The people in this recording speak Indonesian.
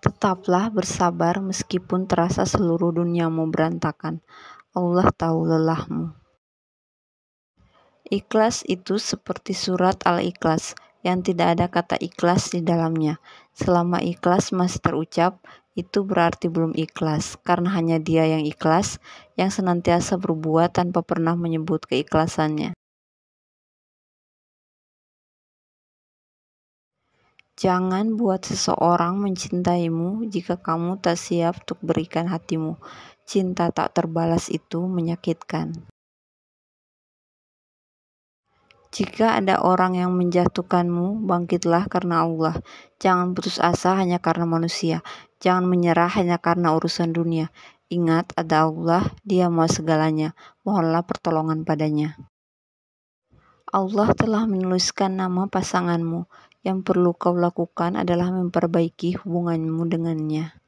Tetaplah bersabar meskipun terasa seluruh duniamu berantakan. Allah tahu lelahmu. Ikhlas itu seperti surat Al-Ikhlas yang tidak ada kata ikhlas di dalamnya. Selama ikhlas masih terucap, itu berarti belum ikhlas, karena hanya dia yang ikhlas, yang senantiasa berbuat tanpa pernah menyebut keikhlasannya. Jangan buat seseorang mencintaimu jika kamu tak siap untuk berikan hatimu. Cinta tak terbalas itu menyakitkan. Jika ada orang yang menjatuhkanmu, bangkitlah karena Allah. Jangan putus asa hanya karena manusia. Jangan menyerah hanya karena urusan dunia. Ingat, ada Allah, Dia mau segalanya. Mohonlah pertolongan padanya. Allah telah menuliskan nama pasanganmu. Yang perlu kau lakukan adalah memperbaiki hubunganmu dengannya.